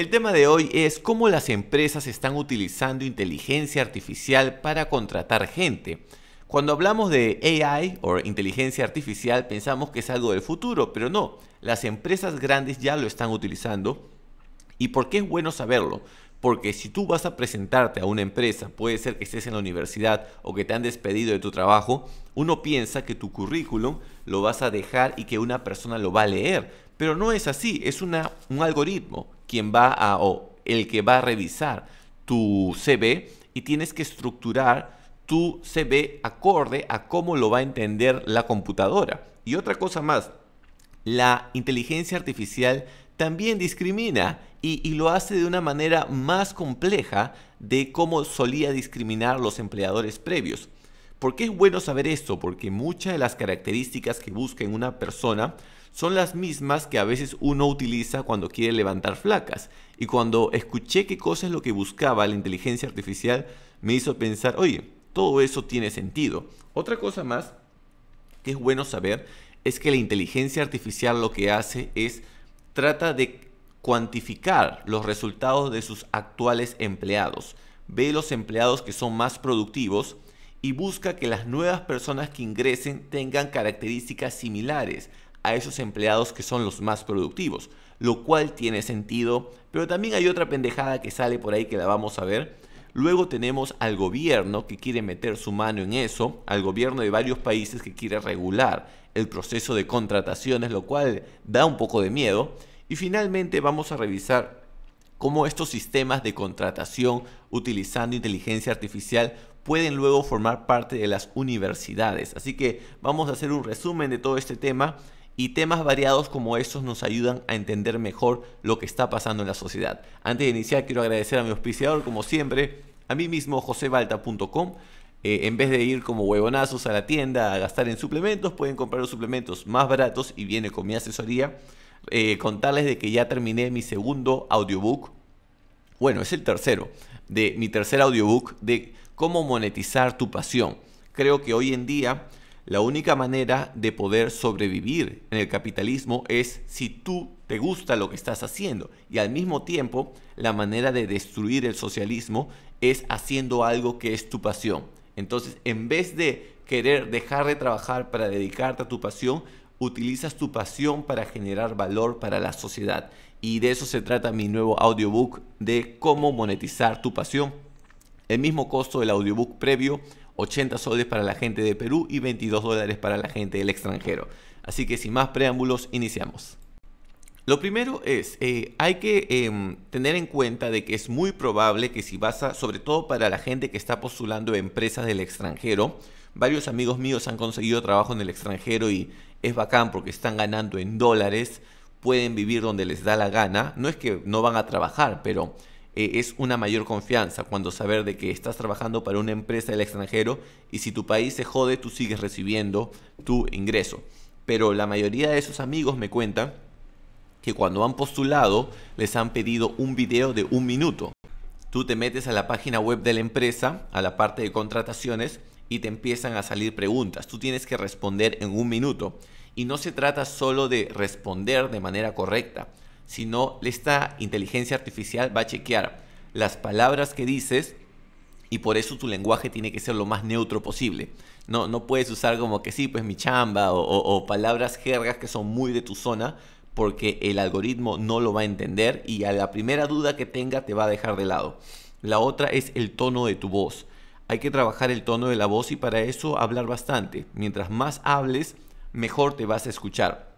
El tema de hoy es cómo las empresas están utilizando inteligencia artificial para contratar gente. Cuando hablamos de AI o inteligencia artificial pensamos que es algo del futuro, pero no, las empresas grandes ya lo están utilizando. ¿Y por qué es bueno saberlo? Porque si tú vas a presentarte a una empresa, puede ser que estés en la universidad o que te han despedido de tu trabajo, uno piensa que tu currículum lo vas a dejar y que una persona lo va a leer. Pero no es así, es una, un algoritmo quien va a, o el que va a revisar tu CV y tienes que estructurar tu CV acorde a cómo lo va a entender la computadora. Y otra cosa más, la inteligencia artificial también discrimina y, lo hace de una manera más compleja de cómo solía discriminar los empleadores previos. ¿Por qué es bueno saber esto? Porque muchas de las características que busca en una persona son las mismas que a veces uno utiliza cuando quiere levantar flacas. Y cuando escuché qué cosa es lo que buscaba la inteligencia artificial, me hizo pensar, oye, todo eso tiene sentido. Otra cosa más que es bueno saber es que la inteligencia artificial lo que hace es trata de cuantificar los resultados de sus actuales empleados. Ve los empleados que son más productivos y busca que las nuevas personas que ingresen tengan características similares a esos empleados que son los más productivos, lo cual tiene sentido, pero también hay otra pendejada que sale por ahí que la vamos a ver. Luego tenemos al gobierno que quiere meter su mano en eso, al gobierno de varios países que quiere regular el proceso de contrataciones, lo cual da un poco de miedo. Y finalmente vamos a revisar cómo estos sistemas de contratación utilizando inteligencia artificial pueden luego formar parte de las universidades. Así que vamos a hacer un resumen de todo este tema y temas variados como estos nos ayudan a entender mejor lo que está pasando en la sociedad. Antes de iniciar quiero agradecer a mi auspiciador como siempre, a mí mismo josebalta.com. Eh, en vez de ir como huevonazos a la tienda a gastar en suplementos, pueden comprar los suplementos más baratos y viene con mi asesoría. Eh, contarles de que ya terminé mi segundo audiobook. Bueno, es el tercero, de mi tercer audiobook de cómo monetizar tu pasión. Creo que hoy en día la única manera de poder sobrevivir en el capitalismo es si tú te gusta lo que estás haciendo. Y al mismo tiempo, la manera de destruir el socialismo es haciendo algo que es tu pasión. Entonces, en vez de querer dejar de trabajar para dedicarte a tu pasión, utilizas tu pasión para generar valor para la sociedad. Y de eso se trata mi nuevo audiobook de cómo monetizar tu pasión. El mismo costo del audiobook previo, 80 soles para la gente de Perú y 22 dólares para la gente del extranjero. Así que sin más preámbulos, iniciamos. Lo primero es, eh, hay que em, tener en cuenta de que es muy probable que si vas a, sobre todo para la gente que está postulando empresas del extranjero, varios amigos míos han conseguido trabajo en el extranjero y es bacán porque están ganando en dólares, pueden vivir donde les da la gana, no es que no van a trabajar, pero eh, es una mayor confianza cuando saber de que estás trabajando para una empresa del extranjero y si tu país se jode, tú sigues recibiendo tu ingreso. Pero la mayoría de esos amigos me cuentan que cuando han postulado les han pedido un video de un minuto. Tú te metes a la página web de la empresa, a la parte de contrataciones, y te empiezan a salir preguntas. Tú tienes que responder en un minuto. Y no se trata solo de responder de manera correcta sino esta inteligencia artificial va a chequear las palabras que dices y por eso tu lenguaje tiene que ser lo más neutro posible. No, no puedes usar como que sí, pues mi chamba o palabras jergas que son muy de tu zona porque el algoritmo no lo va a entender y a la primera duda que tenga te va a dejar de lado. La otra es el tono de tu voz. Hay que trabajar el tono de la voz y para eso hablar bastante. Mientras más hables, mejor te vas a escuchar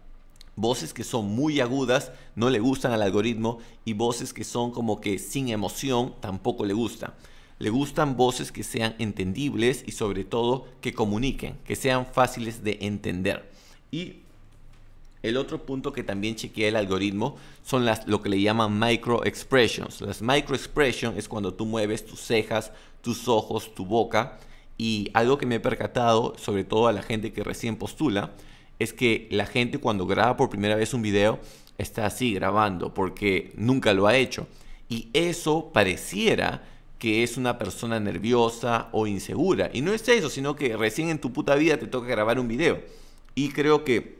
voces que son muy agudas no le gustan al algoritmo y voces que son como que sin emoción tampoco le gustan. Le gustan voces que sean entendibles y sobre todo que comuniquen, que sean fáciles de entender. Y el otro punto que también chequea el algoritmo son lo que le llaman micro expressions. Las micro expressions es cuando tú mueves tus cejas, tus ojos, tu boca. Y algo que me he percatado, sobre todo a la gente que recién postula, es que la gente cuando graba por primera vez un video está así grabando porque nunca lo ha hecho. Y eso pareciera que es una persona nerviosa o insegura. Y no es eso, sino que recién en tu puta vida te toca grabar un video. Y creo que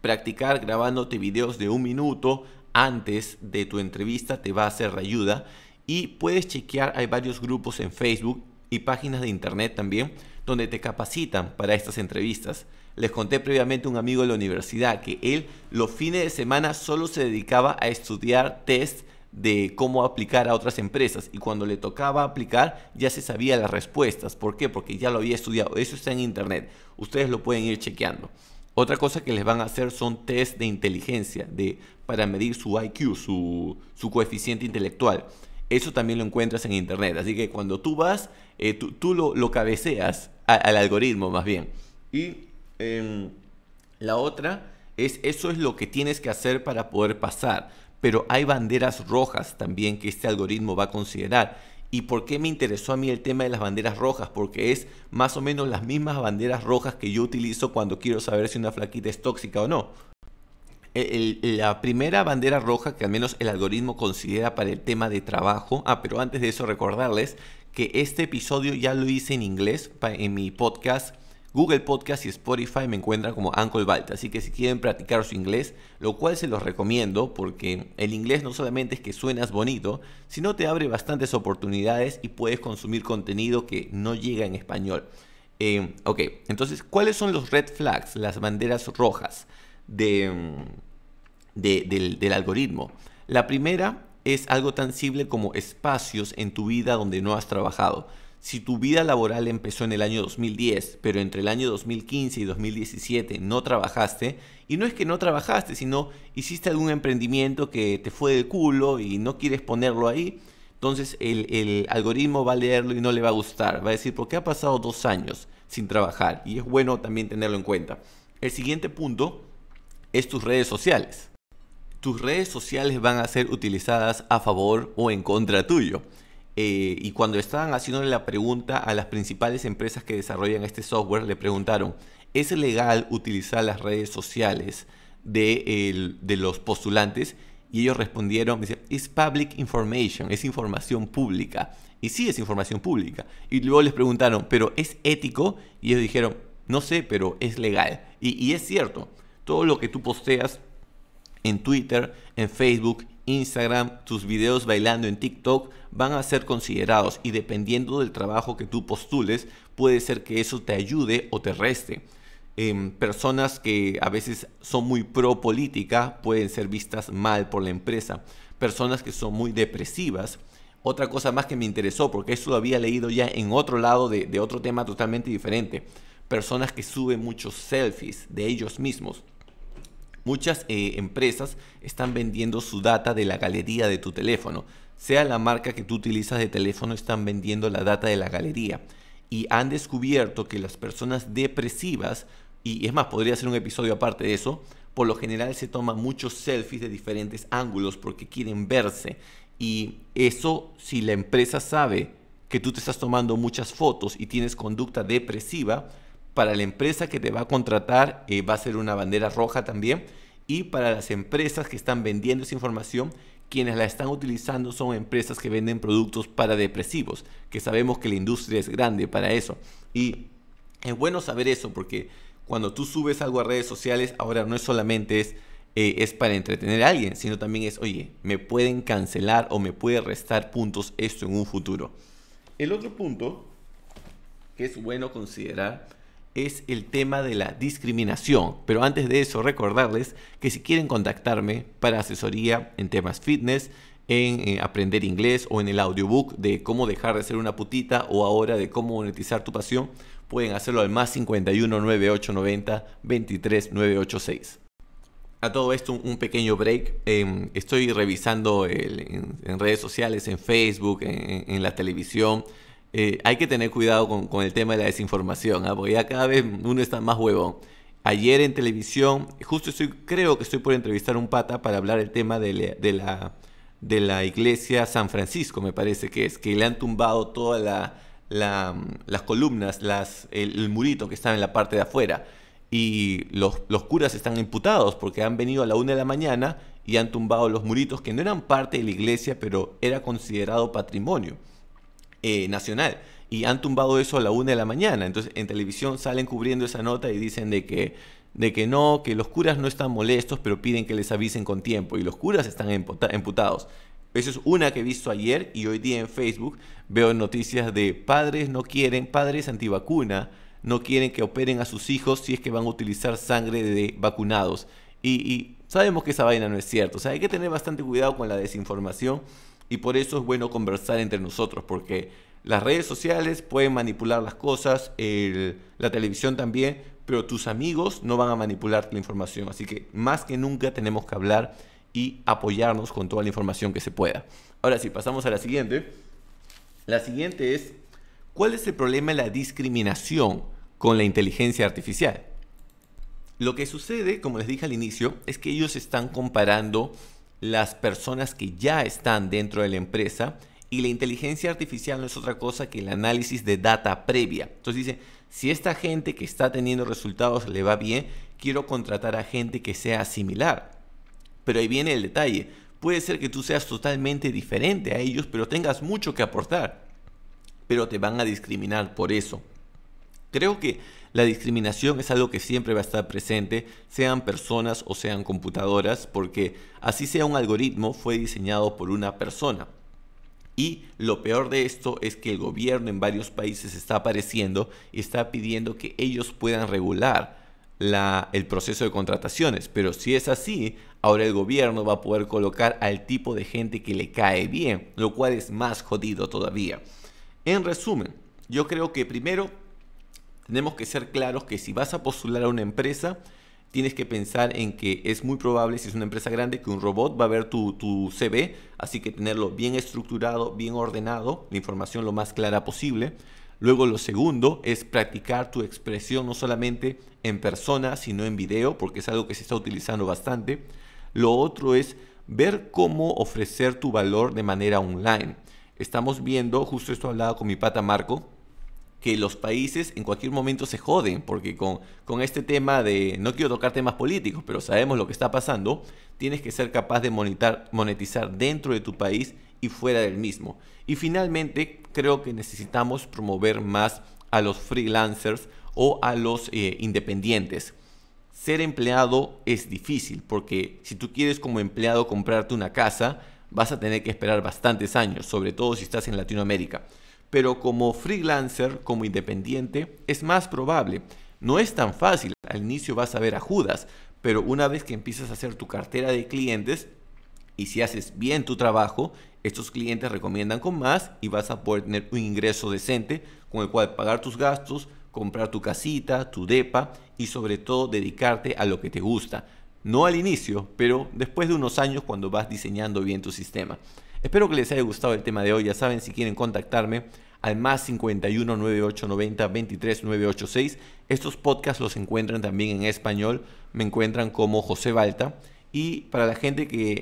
practicar grabándote videos de un minuto antes de tu entrevista te va a hacer ayuda. Y puedes chequear, hay varios grupos en Facebook y páginas de internet también donde te capacitan para estas entrevistas. Les conté previamente un amigo de la universidad que él los fines de semana solo se dedicaba a estudiar test de cómo aplicar a otras empresas y cuando le tocaba aplicar ya se sabía las respuestas. ¿Por qué? Porque ya lo había estudiado. Eso está en internet. Ustedes lo pueden ir chequeando. Otra cosa que les van a hacer son test de inteligencia de, para medir su IQ, su, su coeficiente intelectual. Eso también lo encuentras en internet. Así que cuando tú vas, eh, tú, lo, cabeceas al algoritmo más bien. Y Em, la otra es, eso es lo que tienes que hacer para poder pasar, pero hay banderas rojas también que este algoritmo va a considerar. ¿Y por qué me interesó a mí el tema de las banderas rojas? Porque es más o menos las mismas banderas rojas que yo utilizo cuando quiero saber si una flaquita es tóxica o no. E, la primera bandera roja que al menos el algoritmo considera para el tema de trabajo. Ah, pero antes de eso recordarles que este episodio ya lo hice en inglés en mi podcast Google Podcast y Spotify me encuentran como Uncle Balt. Así que si quieren practicar su inglés, lo cual se los recomiendo porque el inglés no solamente es que suenas bonito, sino te abre bastantes oportunidades y puedes consumir contenido que no llega en español. Eh, ok, entonces, ¿cuáles son los red flags, las banderas rojas mm, de, del, del algoritmo? La primera es algo tan simple como espacios en tu vida donde no has trabajado. Si tu vida laboral empezó en el año 2010, pero entre el año 2015 y 2017 no trabajaste, y no es que no trabajaste, sino hiciste algún emprendimiento que te fue de culo y no quieres ponerlo ahí, entonces el, algoritmo va a leerlo y no le va a gustar. Va a decir, ¿por qué ha pasado dos años sin trabajar? Y es bueno también tenerlo en cuenta. El siguiente punto es tus redes sociales tus redes sociales van a ser utilizadas a favor o en contra tuyo. Eh, y cuando estaban haciéndole la pregunta a las principales empresas que desarrollan este software, le preguntaron, ¿es legal utilizar las redes sociales de, los postulantes? Y ellos respondieron, es public information, es información pública. Y sí es información pública. Y luego les preguntaron, ¿pero es ético? Y ellos dijeron, no sé, pero es legal. Y, y es cierto, todo lo que tú posteas en Twitter, en Facebook Instagram, tus videos bailando en TikTok van a ser considerados y dependiendo del trabajo que tú postules, puede ser que eso te ayude o te reste. Em, personas que a veces son muy pro política pueden ser vistas mal por la empresa. Personas que son muy depresivas. Otra cosa más que me interesó, porque eso lo había leído ya en otro lado de otro tema totalmente diferente. Personas que suben muchos selfies de ellos mismos Muchas eh, empresas están vendiendo su data de la galería de tu teléfono. Sea la marca que tú utilizas de teléfono, están vendiendo la data de la galería. Y han descubierto que las personas depresivas, y es más, podría ser un episodio aparte de eso, por lo general se toman muchos selfies de diferentes ángulos porque quieren verse. Y eso, si la empresa sabe que tú te estás tomando muchas fotos y tienes conducta depresiva, para la empresa que te va a contratar eh, va a ser una bandera roja también. Y para las empresas que están vendiendo esa información, quienes la están utilizando son empresas que venden productos para depresivos, que sabemos que la industria es grande para eso. Y es bueno saber eso porque cuando tú subes algo a redes sociales, ahora no es solamente es, eh, es para entretener a alguien, sino también es, oye, me pueden cancelar o me puede restar puntos esto en un futuro. El otro punto que es bueno considerar es el tema de la discriminación. Pero antes de eso, recordarles que si quieren contactarme para asesoría en temas fitness, en, eh, aprender inglés o en el audiobook de cómo dejar de ser una putita o ahora de cómo monetizar tu pasión, pueden hacerlo al más 51 9890 23986. A todo esto un pequeño break. Em, estoy revisando en, redes sociales, en Facebook, en la televisión, eh, hay que tener cuidado con, el tema de la desinformación, ¿ah? porque ya cada vez uno está más huevo. Ayer en televisión, justo estoy, creo que estoy por entrevistar a un pata para hablar el tema de la, iglesia San Francisco, me parece que es, que le han tumbado todas las columnas, el, murito que está en la parte de afuera. Y los curas están imputados porque han venido a la una de la mañana y han tumbado los muritos que no eran parte de la iglesia, pero era considerado patrimonio. Eh, nacional. Y han tumbado eso a la una de la mañana. Entonces en televisión salen cubriendo esa nota y dicen de que, de que no, que los curas no están molestos, pero piden que les avisen con tiempo. Y los curas están emputados. Eso es una que he visto ayer y hoy día en Facebook veo noticias de padres no quieren, padres antivacuna, no quieren que operen a sus hijos si es que van a utilizar sangre de vacunados. Y, y sabemos que esa vaina no es cierta. O sea, hay que tener bastante cuidado con la desinformación y por eso es bueno conversar entre nosotros, porque las redes sociales pueden manipular las cosas, la televisión también, pero tus amigos no van a manipular la información. Así que más que nunca tenemos que hablar y apoyarnos con toda la información que se pueda. Ahora sí, pasamos a la siguiente. La siguiente es, ¿cuál es el problema de la discriminación con la inteligencia artificial? Lo que sucede, como les dije al inicio, es que ellos están comparando las personas que ya están dentro de la empresa y la inteligencia artificial no es otra cosa que el análisis de data previa. Entonces dice, si esta gente que está teniendo resultados le va bien, quiero contratar a gente que sea similar. Pero ahí viene el detalle. Puede ser que tú seas totalmente diferente a ellos, pero tengas mucho que aportar. Pero te van a discriminar por eso. Creo que la discriminación es algo que siempre va a estar presente, sean personas o sean computadoras, porque así sea un algoritmo, fue diseñado por una persona. Y lo peor de esto es que el gobierno en varios países está apareciendo y está pidiendo que ellos puedan regular el proceso de contrataciones. Pero si es así, ahora el gobierno va a poder colocar al tipo de gente que le cae bien, lo cual es más jodido todavía. En resumen, yo creo que primero tenemos que ser claros que si vas a postular a una empresa, tienes que pensar en que es muy probable, si es una empresa grande, que un robot va a ver tu, CV, así que tenerlo bien estructurado, bien ordenado, la información lo más clara posible. Luego lo segundo es practicar tu expresión no solamente en persona, sino en video, porque es algo que se está utilizando bastante. Lo otro es ver cómo ofrecer tu valor de manera online. Estamos viendo, justo esto hablaba con mi pata Marco, que los países en cualquier momento se joden, porque con, este tema de, no quiero tocar temas políticos, pero sabemos lo que está pasando, tienes que ser capaz de monetizar dentro de tu país y fuera del mismo. Y finalmente, creo que necesitamos promover más a los freelancers o a los eh, independientes. Ser empleado es difícil porque si tú quieres como empleado comprarte una casa, vas a tener que esperar bastantes años, sobre todo si estás en Latinoamérica pero como freelancer, como independiente, es más probable. No es tan fácil, al inicio vas a ver a Judas, pero una vez que empiezas a hacer tu cartera de clientes y si haces bien tu trabajo, estos clientes recomiendan con más y vas a poder tener un ingreso decente con el cual pagar tus gastos, comprar tu casita, tu depa y sobre todo dedicarte a lo que te gusta. No al inicio, pero después de unos años cuando vas diseñando bien tu sistema. Espero que les haya gustado el tema de hoy. Ya saben, si quieren contactarme al más 51 9890 23 986. Estos podcasts los encuentran también en español. Me encuentran como José Balta. Y para la gente que